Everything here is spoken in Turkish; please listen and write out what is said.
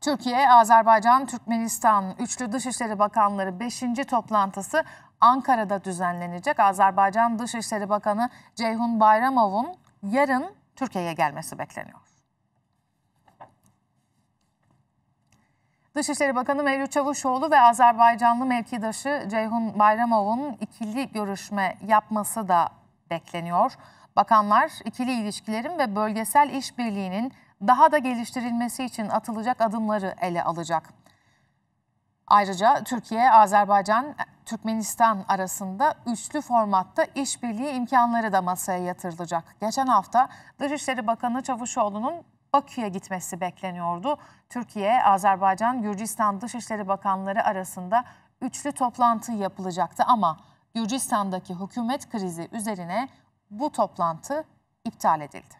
Türkiye, Azerbaycan, Türkmenistan üçlü Dışişleri Bakanları 5. toplantısı Ankara'da düzenlenecek. Azerbaycan Dışişleri Bakanı Ceyhun Bayramov'un yarın Türkiye'ye gelmesi bekleniyor. Dışişleri Bakanı Mevlüt Çavuşoğlu ve Azerbaycanlı mevkidaşı Ceyhun Bayramov'un ikili görüşme yapması da bekleniyor. Bakanlar ikili ilişkilerin ve bölgesel işbirliğinin daha da geliştirilmesi için atılacak adımları ele alacak. Ayrıca Türkiye, Azerbaycan, Türkmenistan arasında üçlü formatta işbirliği imkanları da masaya yatırılacak. Geçen hafta Dışişleri Bakanı Çavuşoğlu'nun Bakü'ye gitmesi bekleniyordu. Türkiye, Azerbaycan, Gürcistan Dışişleri Bakanları arasında üçlü toplantı yapılacaktı ama Gürcistan'daki hükümet krizi üzerine bu toplantı iptal edildi.